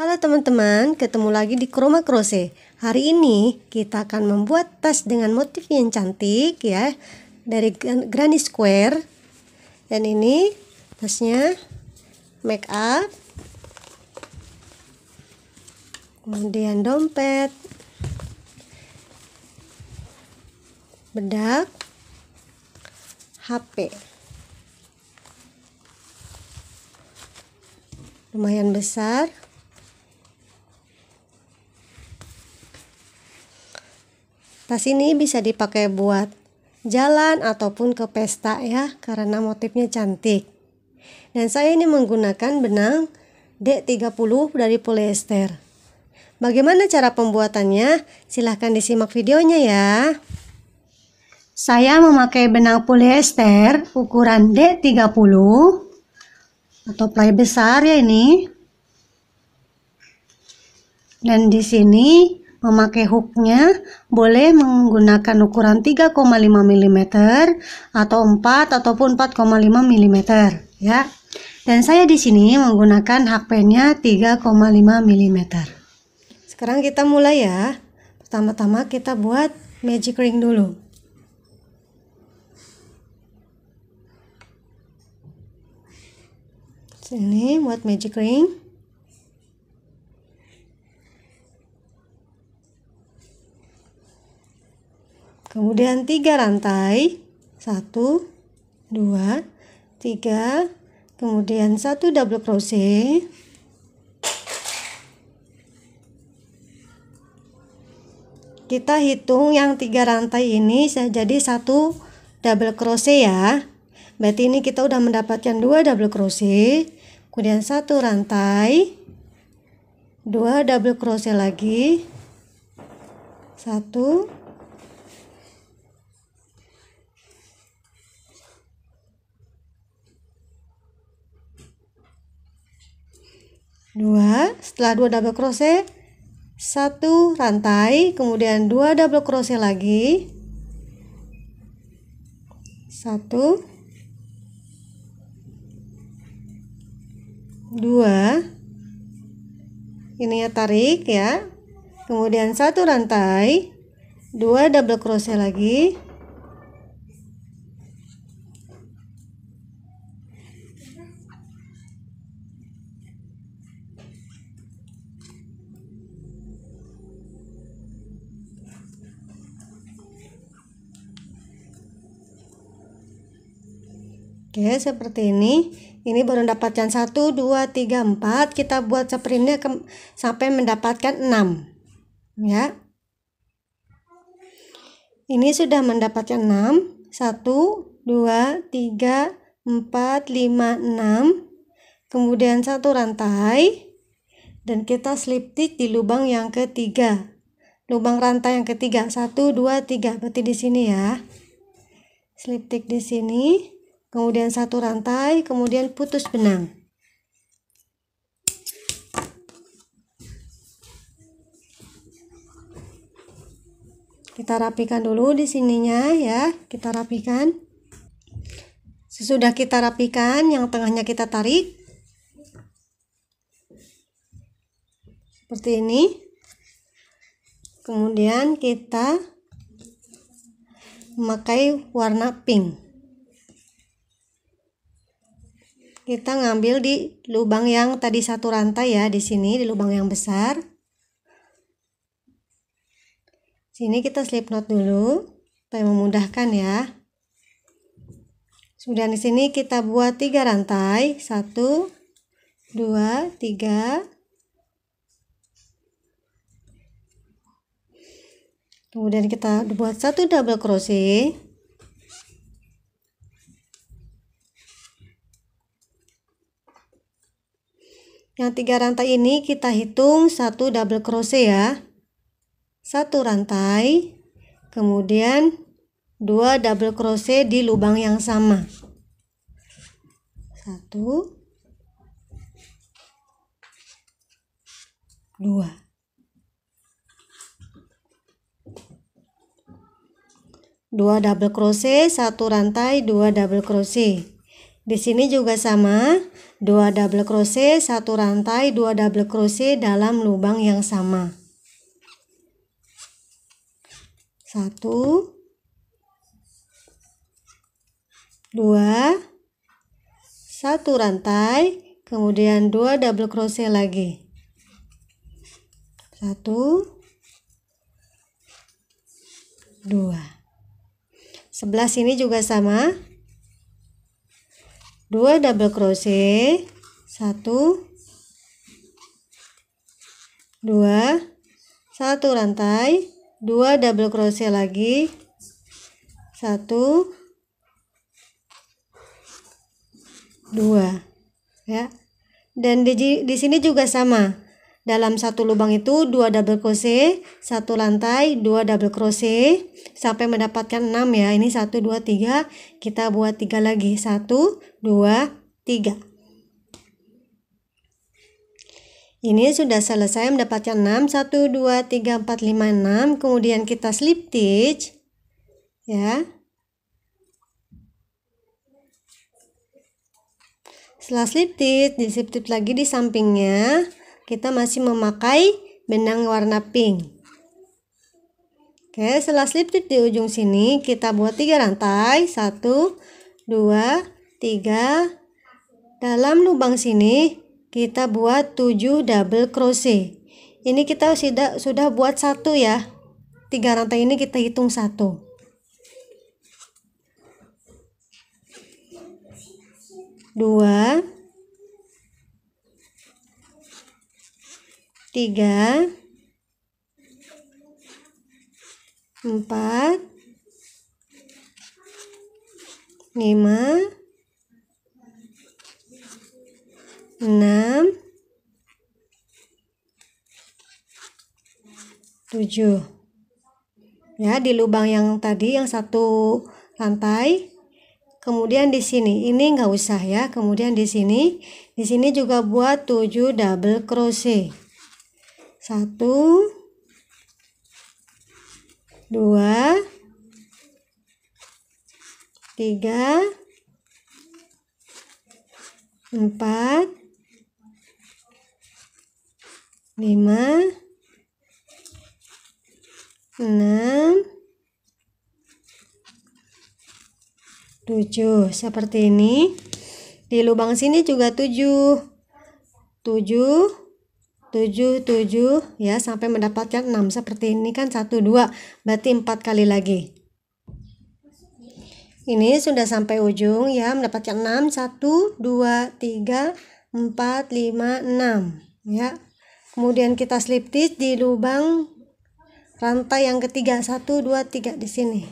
Halo teman-teman, ketemu lagi di Chroma Crochet. Hari ini kita akan membuat tas dengan motif yang cantik ya dari granny square. Dan ini tasnya make up. Kemudian dompet. Bedak. HP. Lumayan besar. Tas ini bisa dipakai buat jalan ataupun ke pesta ya karena motifnya cantik. Dan saya ini menggunakan benang D30 dari polyester. Bagaimana cara pembuatannya? Silahkan disimak videonya ya. Saya memakai benang polyester ukuran D30 atau play besar ya ini. Dan di sini Memakai hooknya boleh menggunakan ukuran 3,5 mm atau 4 ataupun 4,5 mm ya. Dan saya di sini menggunakan hakpennya 3,5 mm. Sekarang kita mulai ya. Pertama-tama kita buat magic ring dulu. Sini buat magic ring. Kemudian tiga rantai, satu, dua, tiga, kemudian satu double crochet. Kita hitung yang tiga rantai ini jadi satu double crochet ya. Berarti ini kita udah mendapatkan dua double crochet, kemudian satu rantai, dua double crochet lagi, satu 2 setelah 2 double crochet 1 rantai kemudian 2 double crochet lagi 1 2 ini ya tarik ya kemudian satu rantai 2 double crochet lagi Oke, ya, seperti ini. Ini baru mendapatkan 1, 2, 3, 4. Kita buat sprintnya ke, sampai mendapatkan 6. Ya. Ini sudah mendapatkan 6. 1, 2, 3, 4, 5, 6. Kemudian satu rantai. Dan kita slip stitch di lubang yang ketiga. Lubang rantai yang ketiga. 1, 2, 3. Berarti di sini ya. Slip stitch di sini kemudian satu rantai, kemudian putus benang. Kita rapikan dulu di sininya ya, kita rapikan. Sesudah kita rapikan, yang tengahnya kita tarik. Seperti ini. Kemudian kita memakai warna pink. kita ngambil di lubang yang tadi satu rantai ya di sini di lubang yang besar sini kita slip knot dulu supaya memudahkan ya sudah di sini kita buat tiga rantai satu dua tiga kemudian kita buat satu double crochet Yang tiga rantai ini kita hitung satu double crochet ya. Satu rantai, kemudian dua double crochet di lubang yang sama. Satu, dua. Dua double crochet, satu rantai, dua double crochet. Di sini juga sama, 2 double crochet, 1 rantai, 2 double crochet dalam lubang yang sama. 1 2 1 rantai, kemudian 2 double crochet lagi. 1 2 11 ini juga sama 2 double crochet 1 2 1 rantai 2 double crochet lagi 1 2 ya dan di, di sini juga sama dalam satu lubang itu 2 double crochet, satu lantai, 2 double crochet sampai mendapatkan 6 ya. Ini 1 2 3, kita buat 3 lagi. 1 2 3. Ini sudah selesai mendapatkan 6 1 2 3 4 5 6 kemudian kita slip stitch ya. Setelah slip stitch, di slip stitch lagi di sampingnya kita masih memakai benang warna pink Oke, setelah slip stitch di ujung sini kita buat tiga rantai, satu, dua, tiga. Dalam lubang sini kita buat 7 double crochet. Ini kita sudah sudah buat satu ya. Tiga rantai ini kita hitung satu. Dua, 3 4 5 6 7 Ya, di lubang yang tadi yang satu lantai. Kemudian di sini, ini enggak usah ya. Kemudian di sini, di sini juga buat 7 double crochet. Satu, dua, tiga, empat, lima, enam, tujuh. Seperti ini. Di lubang sini juga tujuh. Tujuh, 7, 7 ya sampai mendapatkan 6 seperti ini kan 1, 2 berarti 4 kali lagi ini sudah sampai ujung ya mendapatkan 6 1, 2, 3, 4, 5, 6 ya kemudian kita slip stitch di lubang rantai yang ketiga 1, 2, 3 di sini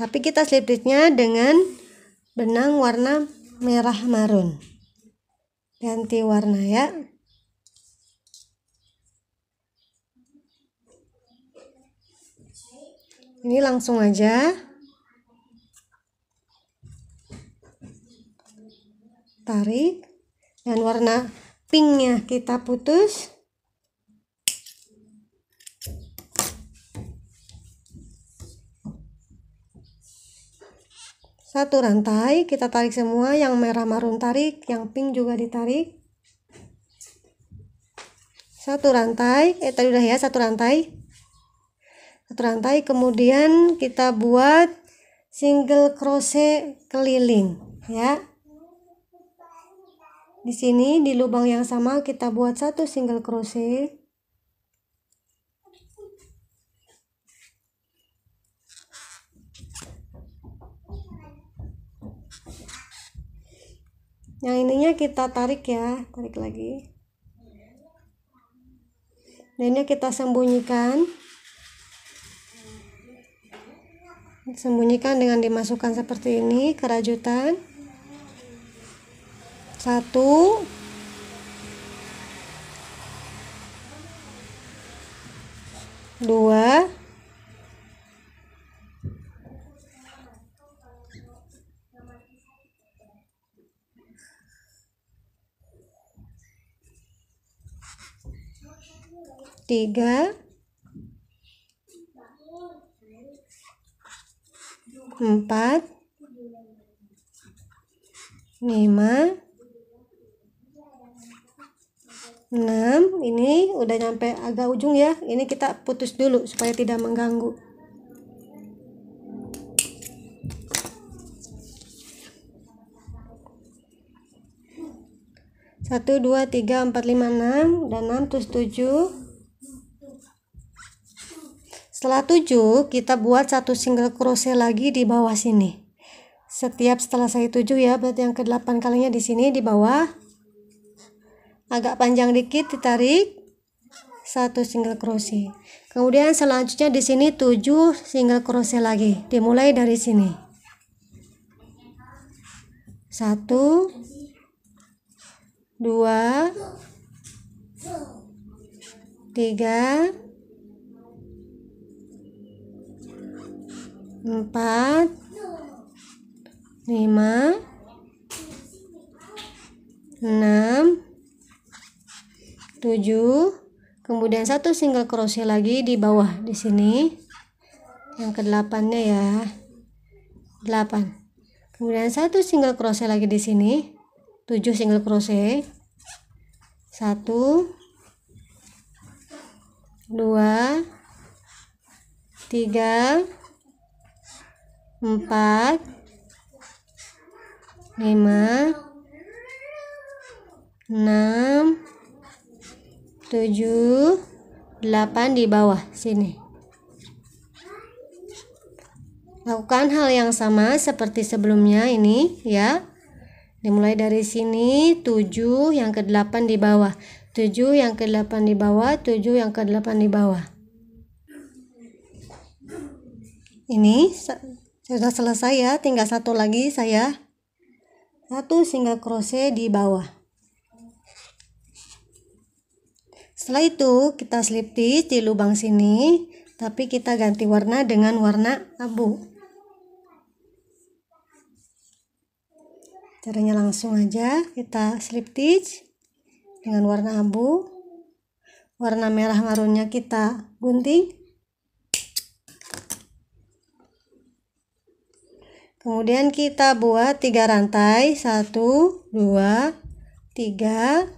tapi kita slip stitchnya dengan benang warna merah marun ganti warna ya Ini langsung aja. Tarik. Dan warna pinknya kita putus. Satu rantai kita tarik semua, yang merah marun tarik, yang pink juga ditarik. Satu rantai, eh tadi udah ya, satu rantai satu rantai kemudian kita buat single crochet keliling ya di sini di lubang yang sama kita buat satu single crochet yang ininya kita tarik ya tarik lagi dan ini kita sembunyikan sembunyikan dengan dimasukkan seperti ini kerajutan satu dua tiga 4 5 6 ini udah nyampe agak ujung ya ini kita putus dulu supaya tidak mengganggu satu dua tiga empat lima enam dan enam terus tujuh setelah 7, kita buat satu single crochet lagi di bawah sini. Setiap setelah saya 7 ya, berarti yang ke-8 kalinya di sini di bawah. Agak panjang dikit ditarik. Satu single crochet. Kemudian selanjutnya di sini 7 single crochet lagi. Dimulai dari sini. 1 2 3 empat lima enam tujuh kemudian satu single crochet lagi di bawah di sini yang kedelapannya ya delapan kemudian satu single crochet lagi di sini tujuh single crochet satu dua tiga 4 5 6 7 8 di bawah sini lakukan hal yang sama seperti sebelumnya ini ya dimulai dari sini 7 yang ke 8 di bawah 7 yang ke 8 di bawah 7 yang ke 8 di bawah ini sudah selesai ya tinggal satu lagi saya satu single crochet di bawah setelah itu kita slip stitch di lubang sini tapi kita ganti warna dengan warna abu caranya langsung aja kita slip stitch dengan warna abu warna merah marunnya kita gunting Kemudian kita buat tiga rantai, satu, dua, tiga.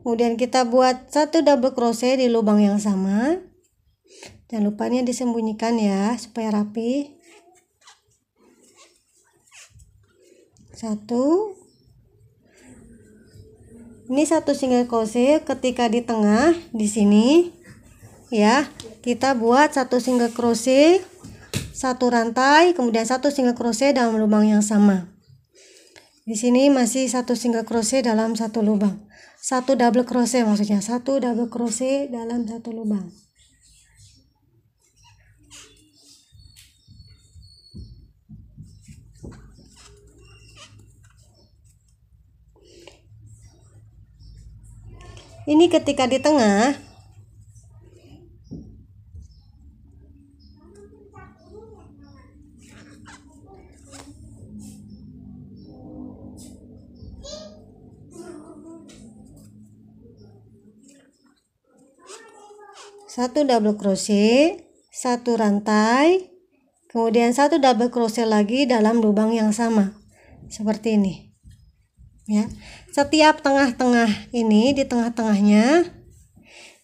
Kemudian kita buat satu double crochet di lubang yang sama. Jangan lupa ini disembunyikan ya supaya rapi. Satu. Ini satu single crochet ketika di tengah di sini ya kita buat satu single crochet satu rantai kemudian satu single crochet dalam lubang yang sama di sini masih satu single crochet dalam satu lubang satu double crochet maksudnya satu double crochet dalam satu lubang ini ketika di tengah satu double crochet satu rantai kemudian satu double crochet lagi dalam lubang yang sama seperti ini ya setiap tengah-tengah ini di tengah-tengahnya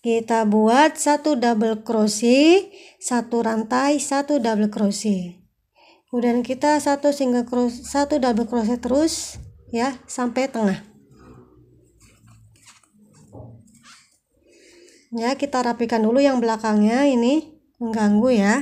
kita buat satu double crochet satu rantai satu double crochet kemudian kita satu single crochet satu double crochet terus ya sampai tengah ya kita rapikan dulu yang belakangnya ini mengganggu ya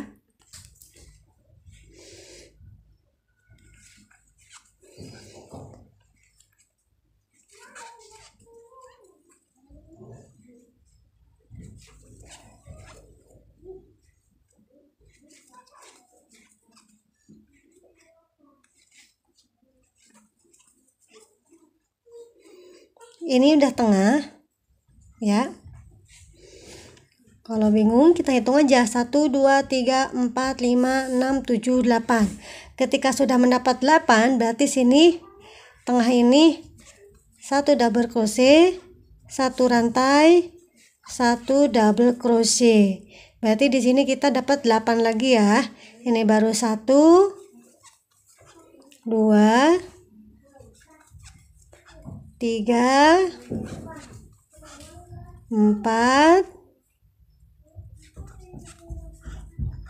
ini udah tengah ya kalau bingung kita hitung aja 1, 2, 3, 4, 5, 6, 7, 8 Ketika sudah mendapat 8 berarti sini tengah ini 1 double crochet 1 rantai 1 double crochet berarti di sini kita dapat 8 lagi ya ini baru 1, 2, 3, 4, 5.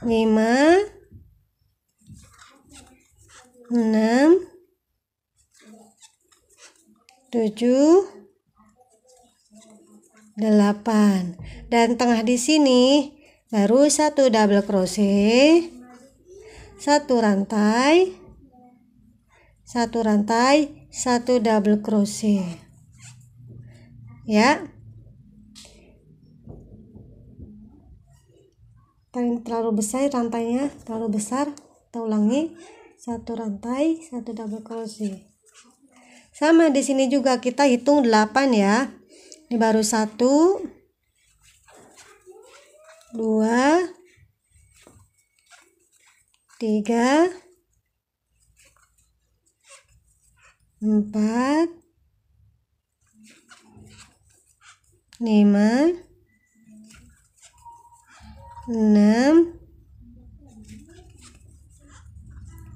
lima enam tujuh delapan dan tengah di sini baru satu double crochet satu rantai satu rantai satu double crochet ya terlalu besar rantainya terlalu besar kita ulangi satu rantai satu double crochet sama di sini juga kita hitung 8 ya ini baru satu dua tiga empat lima enam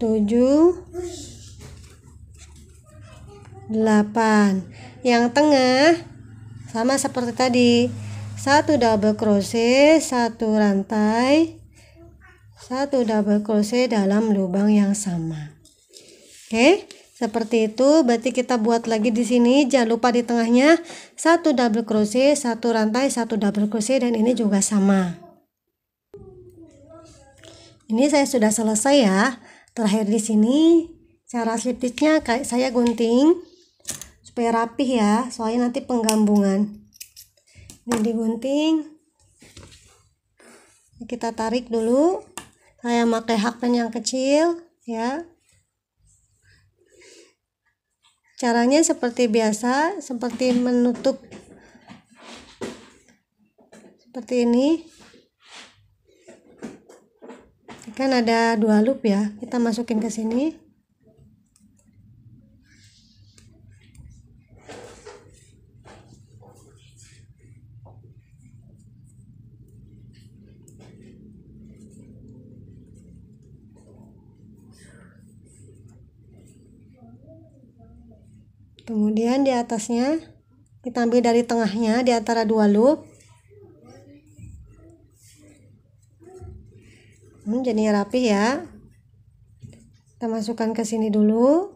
tujuh delapan yang tengah sama seperti tadi satu double crochet satu rantai satu double crochet dalam lubang yang sama oke seperti itu berarti kita buat lagi di sini jangan lupa di tengahnya satu double crochet satu rantai satu double crochet dan ini juga sama ini saya sudah selesai ya. Terakhir di sini cara slip stitchnya kayak saya gunting supaya rapih ya, soalnya nanti penggabungan. Ini digunting. Kita tarik dulu. Saya pakai hakpen yang kecil ya. Caranya seperti biasa, seperti menutup seperti ini kan ada dua loop ya kita masukin ke sini kemudian di atasnya kita ambil dari tengahnya di antara dua loop jadi rapi ya kita masukkan ke sini dulu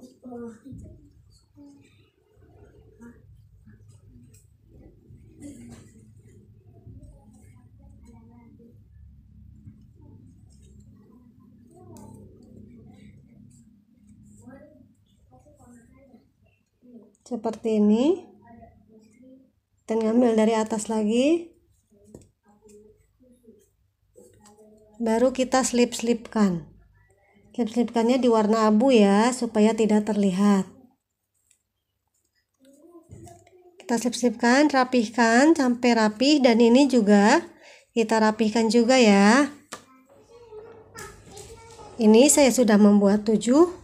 seperti ini dan ngambil dari atas lagi baru kita slip slipkan, slip slipkannya di warna abu ya supaya tidak terlihat kita slip slipkan, rapihkan sampai rapih dan ini juga kita rapihkan juga ya ini saya sudah membuat tujuh,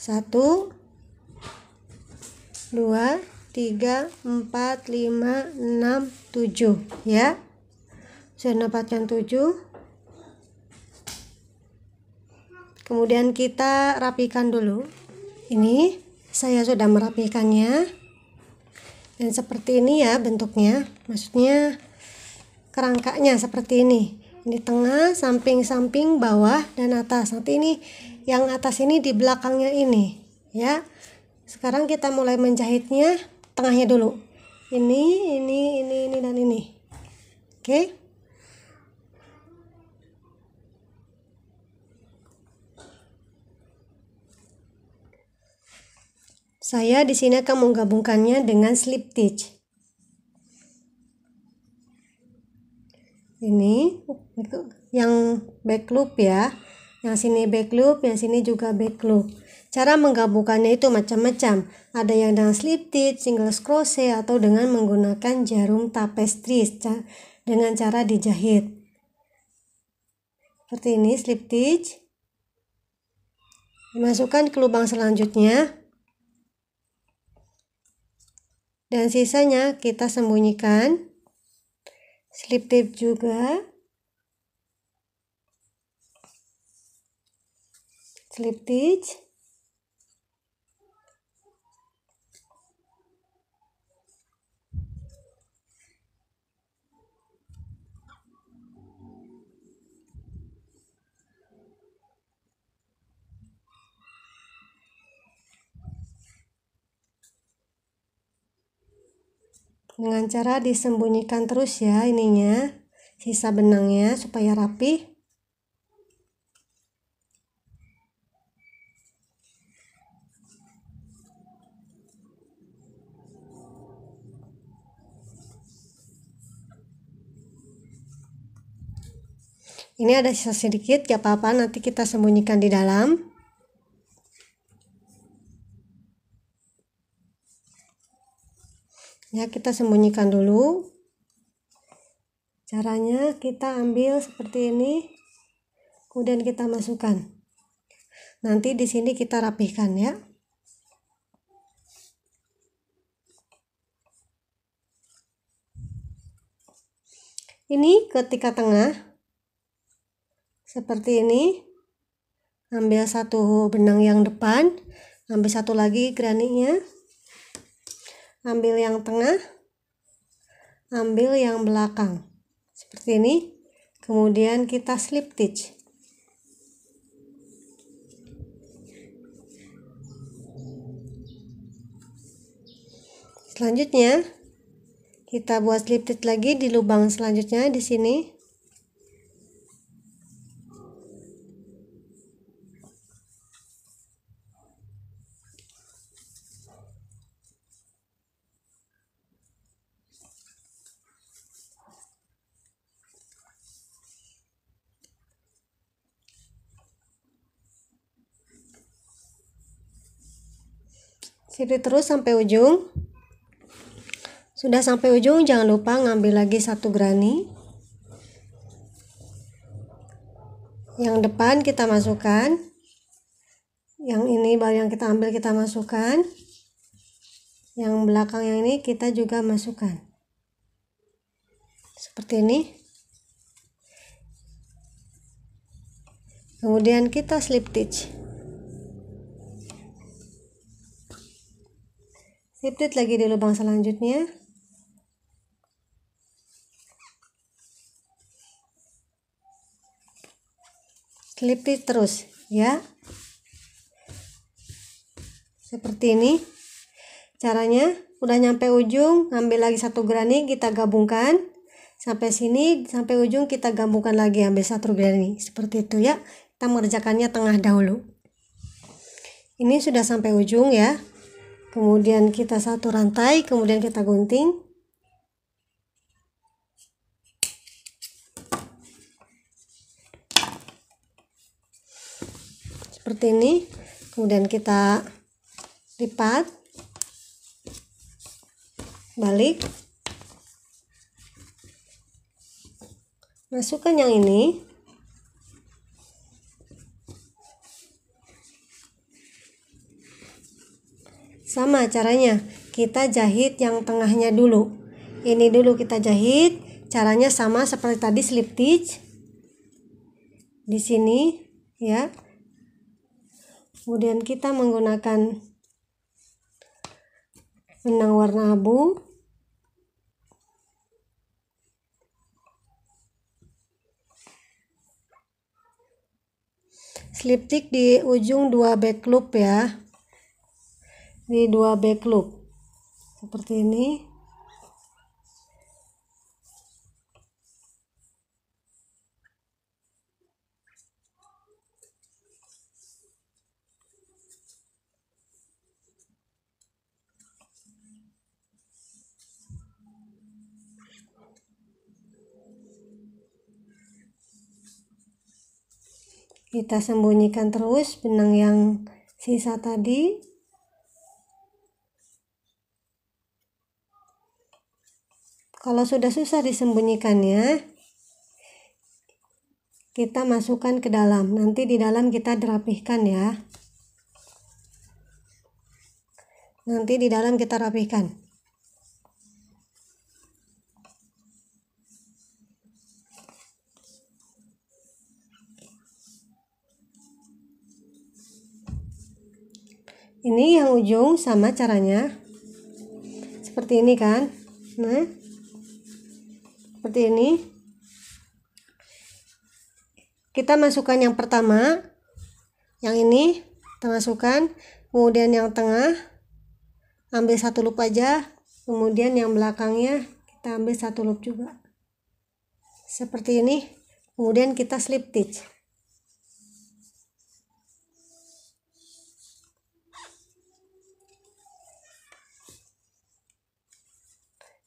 satu, dua, tiga, empat, lima, enam, tujuh, ya sudah dapatkan 7 kemudian kita rapikan dulu ini saya sudah merapikannya dan seperti ini ya bentuknya maksudnya kerangkanya seperti ini ini tengah samping-samping bawah dan atas nanti ini yang atas ini di belakangnya ini ya sekarang kita mulai menjahitnya tengahnya dulu ini ini ini ini dan ini oke okay? Saya di sini akan menggabungkannya dengan slip stitch. Ini itu yang back loop ya. Yang sini back loop, yang sini juga back loop. Cara menggabungkannya itu macam-macam. Ada yang dengan slip stitch, single crochet atau dengan menggunakan jarum tapestry dengan cara dijahit. Seperti ini slip stitch. Masukkan ke lubang selanjutnya dan sisanya kita sembunyikan slip tape juga slip stitch dengan cara disembunyikan terus ya ininya sisa benangnya supaya rapi ini ada sisa sedikit ya apa-apa nanti kita sembunyikan di dalam ya kita sembunyikan dulu caranya kita ambil seperti ini kemudian kita masukkan nanti di sini kita rapihkan ya ini ketika tengah seperti ini ambil satu benang yang depan ambil satu lagi granitnya ambil yang tengah ambil yang belakang seperti ini kemudian kita slip stitch selanjutnya kita buat slip stitch lagi di lubang selanjutnya di sini skipi terus sampai ujung sudah sampai ujung jangan lupa ngambil lagi satu granny. yang depan kita masukkan yang ini baru yang kita ambil kita masukkan yang belakang yang ini kita juga masukkan seperti ini kemudian kita slip stitch Repeat lagi di lubang selanjutnya. Repeat terus ya. Seperti ini. Caranya udah nyampe ujung, ngambil lagi satu granit, kita gabungkan sampai sini sampai ujung kita gabungkan lagi ambil satu granit seperti itu ya. Kita mengerjakannya tengah dahulu. Ini sudah sampai ujung ya kemudian kita satu rantai kemudian kita gunting seperti ini kemudian kita lipat balik masukkan yang ini Sama caranya, kita jahit yang tengahnya dulu. Ini dulu kita jahit, caranya sama seperti tadi slip stitch. Di sini ya. Kemudian kita menggunakan benang warna abu. Slip stitch di ujung dua back loop ya di dua back loop seperti ini kita sembunyikan terus benang yang sisa tadi Kalau sudah susah disembunyikannya, kita masukkan ke dalam. Nanti di dalam kita rapihkan ya. Nanti di dalam kita rapihkan. ini yang ujung sama caranya seperti ini kan nah seperti ini kita masukkan yang pertama yang ini kita masukkan kemudian yang tengah ambil satu loop aja kemudian yang belakangnya kita ambil satu loop juga seperti ini kemudian kita slip stitch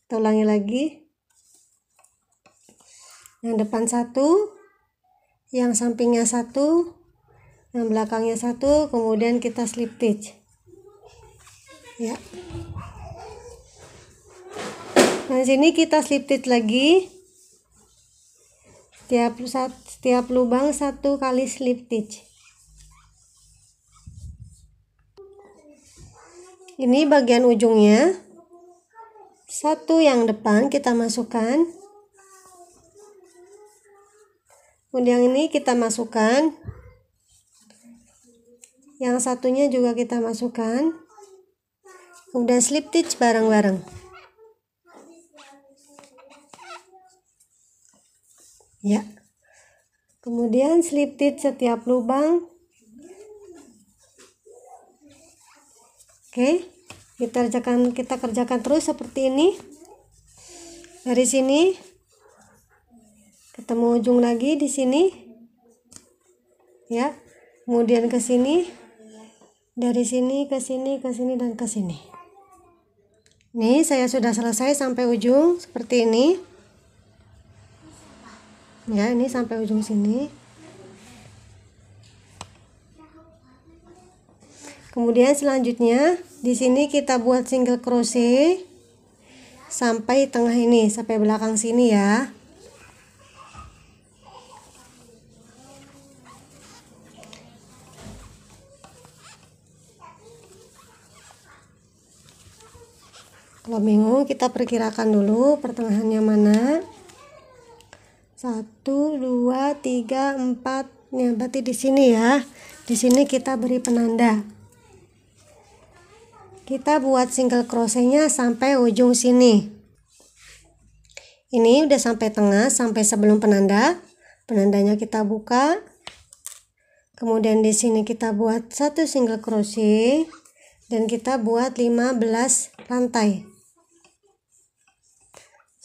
kita ulangi lagi yang depan satu yang sampingnya satu yang belakangnya satu kemudian kita slip stitch ya nah sini kita slip stitch lagi setiap setiap lubang satu kali slip stitch ini bagian ujungnya satu yang depan kita masukkan kemudian ini kita masukkan yang satunya juga kita masukkan kemudian slip stitch bareng-bareng ya kemudian slip stitch setiap lubang oke kita kerjakan kita kerjakan terus seperti ini dari sini ketemu ujung lagi di sini ya kemudian ke sini dari sini ke sini ke sini dan ke sini ini saya sudah selesai sampai ujung seperti ini ya ini sampai ujung sini kemudian selanjutnya di sini kita buat single crochet sampai tengah ini sampai belakang sini ya kalau bingung kita perkirakan dulu pertengahannya mana 1 2 3 4 ya berarti di sini ya di sini kita beri penanda kita buat single crochetnya sampai ujung sini ini udah sampai tengah sampai sebelum penanda penandanya kita buka kemudian di sini kita buat satu single crochet dan kita buat 15 lantai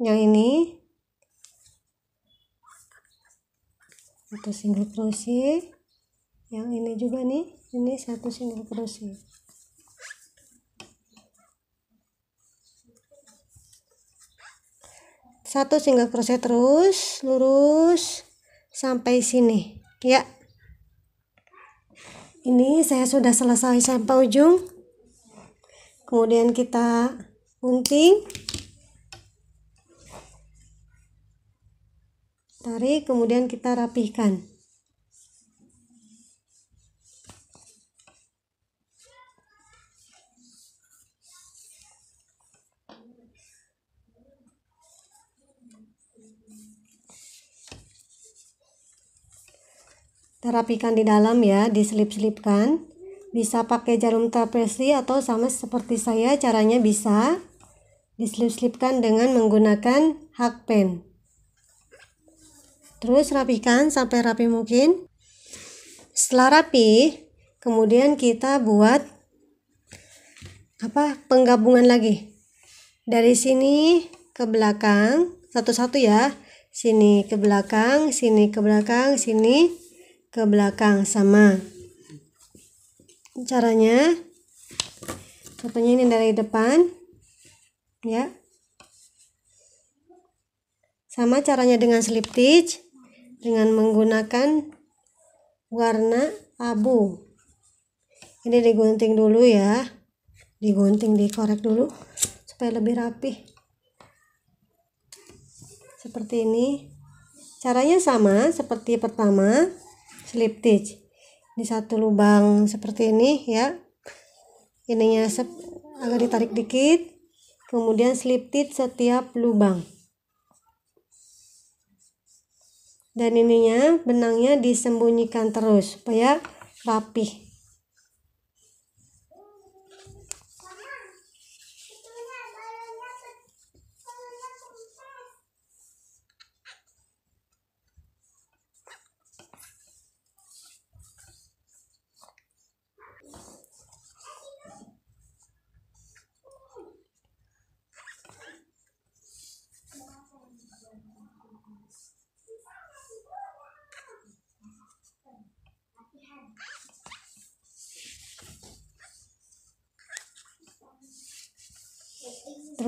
yang ini satu single crochet yang ini juga nih ini satu single crochet satu single crochet terus lurus sampai sini ya ini saya sudah selesai sampai ujung kemudian kita gunting tarik kemudian kita rapihkan kita di dalam ya diselip-selipkan bisa pakai jarum trapesi atau sama seperti saya caranya bisa diselip-selipkan dengan menggunakan hakpen Terus rapikan sampai rapi mungkin. Setelah rapi, kemudian kita buat apa? Penggabungan lagi. Dari sini ke belakang, satu-satu ya. Sini ke belakang, sini ke belakang, sini ke belakang sama. Caranya contohnya ini dari depan ya. Sama caranya dengan slip stitch dengan menggunakan warna abu ini digunting dulu ya digunting dikorek dulu supaya lebih rapi seperti ini caranya sama seperti pertama slip stitch di satu lubang seperti ini ya ininya agak ditarik dikit kemudian slip stitch setiap lubang dan ininya benangnya disembunyikan terus supaya rapih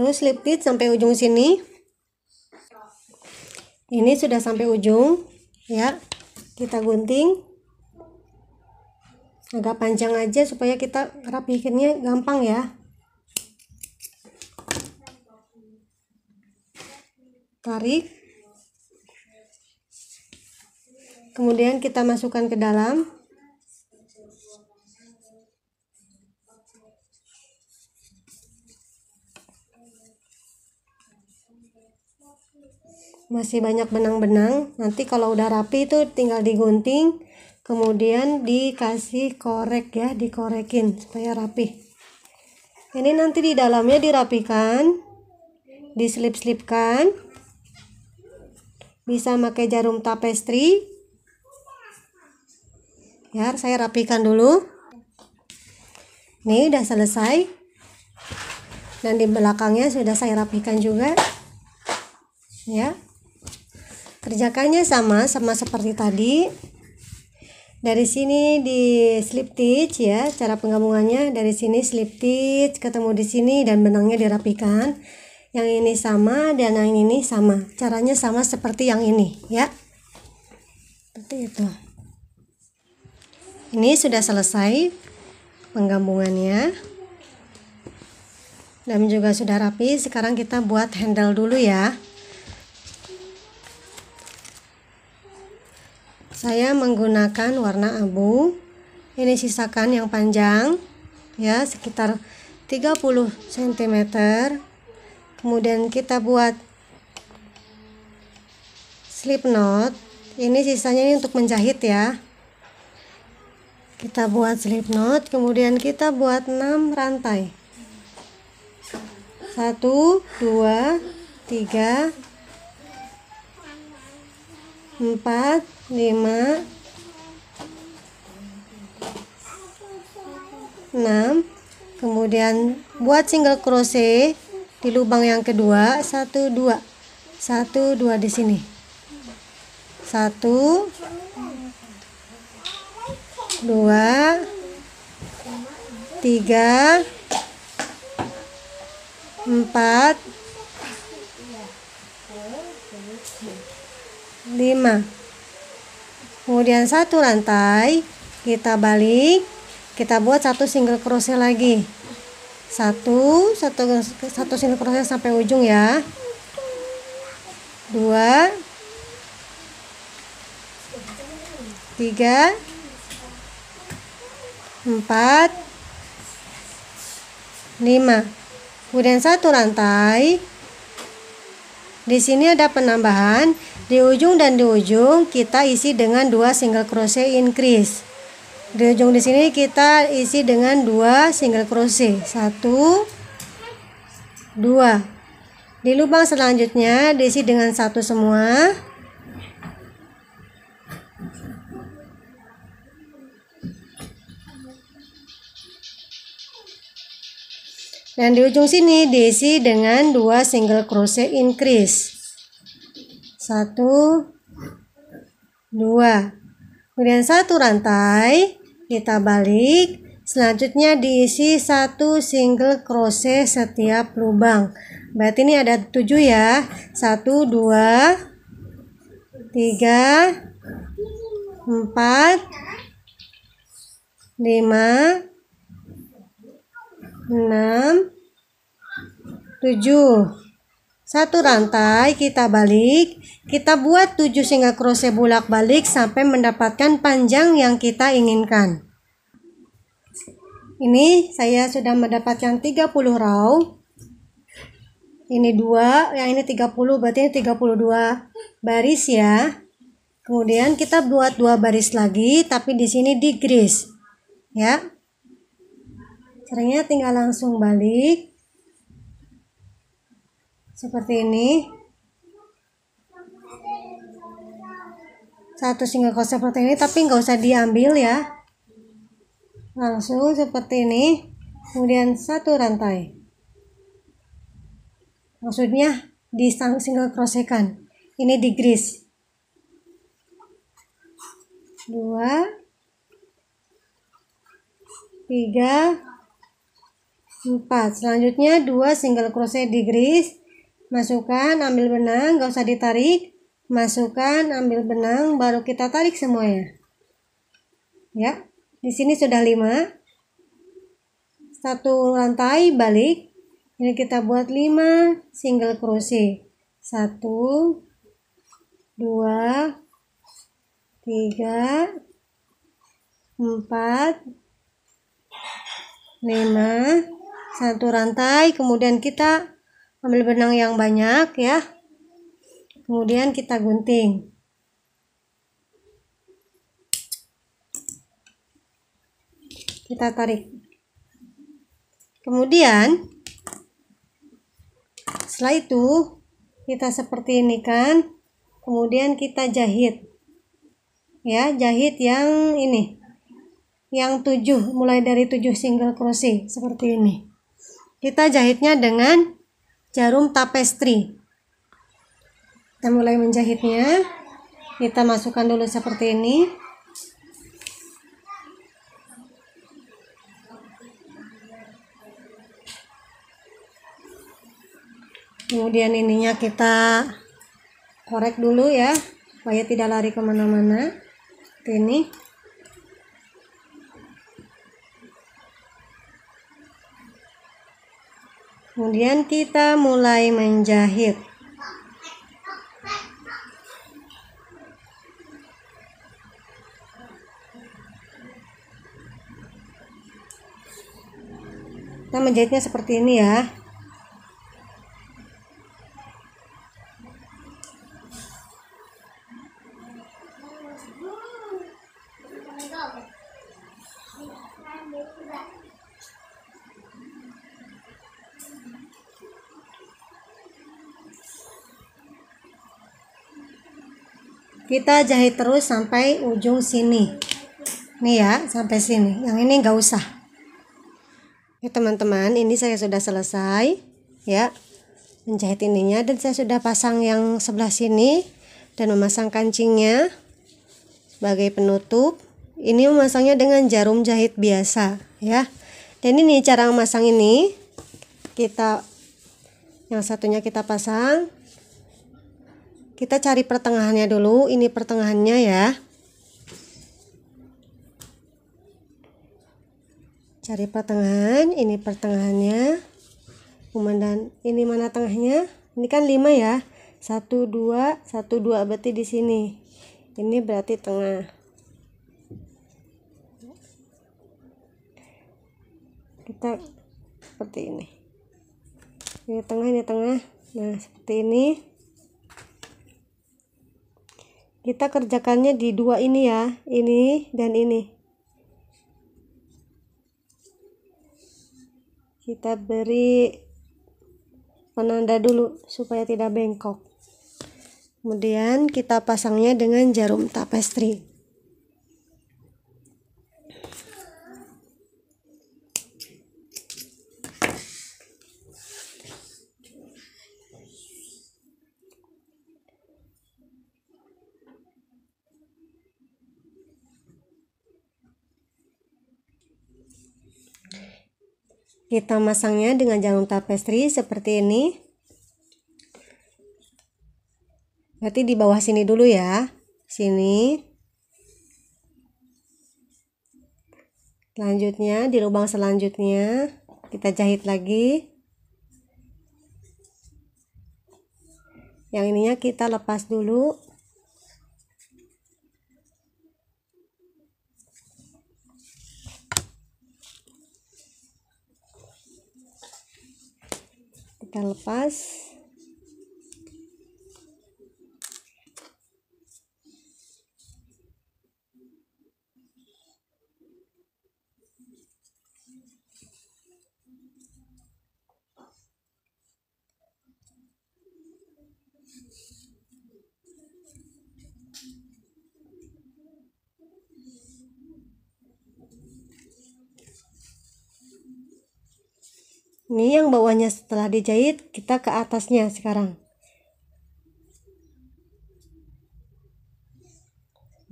terus slip stitch sampai ujung sini ini sudah sampai ujung ya kita gunting agak panjang aja supaya kita rapihinnya gampang ya tarik kemudian kita masukkan ke dalam masih banyak benang-benang nanti kalau udah rapi itu tinggal digunting kemudian dikasih korek ya dikorekin supaya rapi ini nanti di dalamnya dirapikan diselip slipkan bisa pakai jarum tapestri ya saya rapikan dulu ini udah selesai dan di belakangnya sudah saya rapikan juga ya kerjakannya sama sama seperti tadi dari sini di slip stitch ya cara penggabungannya dari sini slip stitch ketemu di sini dan benangnya dirapikan yang ini sama dan yang ini sama caranya sama seperti yang ini ya seperti itu ini sudah selesai penggabungannya dan juga sudah rapi sekarang kita buat handle dulu ya saya menggunakan warna abu ini sisakan yang panjang ya sekitar 30 cm kemudian kita buat slip knot ini sisanya ini untuk menjahit ya kita buat slip knot kemudian kita buat 6 rantai 1 2 3 empat lima enam kemudian buat single crochet di lubang yang kedua satu dua satu dua di sini satu dua tiga empat 5 kemudian satu rantai kita balik kita buat satu single crochet lagi satu satu satu single crochet sampai ujung ya dua tiga empat lima kemudian satu rantai di sini ada penambahan, di ujung dan di ujung kita isi dengan dua single crochet increase. Di ujung di sini kita isi dengan dua single crochet. Satu, dua. Di lubang selanjutnya diisi dengan satu semua. Dan di ujung sini diisi dengan dua single crochet increase. Satu, dua. Kemudian satu rantai kita balik. Selanjutnya diisi satu single crochet setiap lubang. Berarti ini ada tujuh ya. Satu, dua, tiga, empat, lima, 6 7 satu rantai kita balik kita buat 7 single crochet bolak balik sampai mendapatkan panjang yang kita inginkan ini saya sudah mendapatkan 30 row ini dua yang ini 30 berarti ini 32 baris ya kemudian kita buat dua baris lagi tapi di sini di grease ya caranya tinggal langsung balik seperti ini satu single cross seperti ini tapi nggak usah diambil ya langsung seperti ini kemudian satu rantai maksudnya di single crossekan ini di grease dua tiga 4. Selanjutnya 2 single crochet di gris. Masukkan, ambil benang, gak usah ditarik. Masukkan, ambil benang, baru kita tarik semuanya. Ya, di sini sudah 5. Satu rantai balik. Ini kita buat 5 single crochet. 1 2 3 4 5 satu rantai kemudian kita ambil benang yang banyak ya kemudian kita gunting kita tarik kemudian setelah itu kita seperti ini kan kemudian kita jahit ya jahit yang ini yang tujuh mulai dari tujuh single crochet seperti ini kita jahitnya dengan jarum tapestri kita mulai menjahitnya kita masukkan dulu seperti ini kemudian ininya kita korek dulu ya supaya tidak lari kemana-mana ini Kemudian kita mulai menjahit. Kita menjahitnya seperti ini ya. kita jahit terus sampai ujung sini nih ya sampai sini yang ini enggak usah ya teman-teman ini saya sudah selesai ya menjahit ininya dan saya sudah pasang yang sebelah sini dan memasang kancingnya sebagai penutup ini memasangnya dengan jarum jahit biasa ya dan ini cara memasang ini kita yang satunya kita pasang kita cari pertengahannya dulu ini pertengahannya ya cari pertengahan ini pertengahannya Kemudian ini mana tengahnya ini kan 5 ya 1 2 1 2 berarti di sini ini berarti tengah kita seperti ini ini tengah ini tengah nah seperti ini kita kerjakannya di dua ini ya ini dan ini kita beri penanda dulu supaya tidak bengkok kemudian kita pasangnya dengan jarum tapestri Kita masangnya dengan jantung tapestri seperti ini. Berarti di bawah sini dulu ya. Sini. Selanjutnya di lubang selanjutnya kita jahit lagi. Yang ininya kita lepas dulu. kita lepas ini yang bawahnya setelah dijahit kita ke atasnya sekarang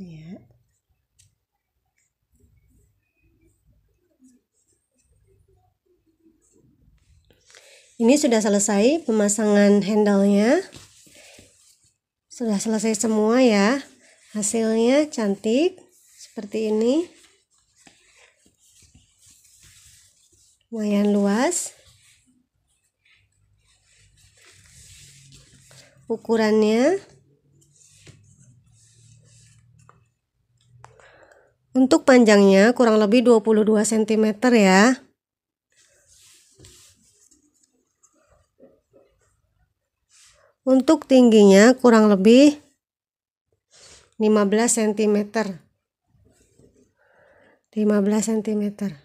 ya ini sudah selesai pemasangan handle-nya sudah selesai semua ya hasilnya cantik seperti ini lumayan luas ukurannya Untuk panjangnya kurang lebih 22 cm ya. Untuk tingginya kurang lebih 15 cm. 15 cm.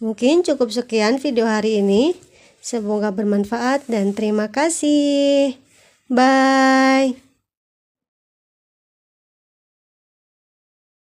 Mungkin cukup sekian video hari ini. Semoga bermanfaat dan terima kasih. Bye.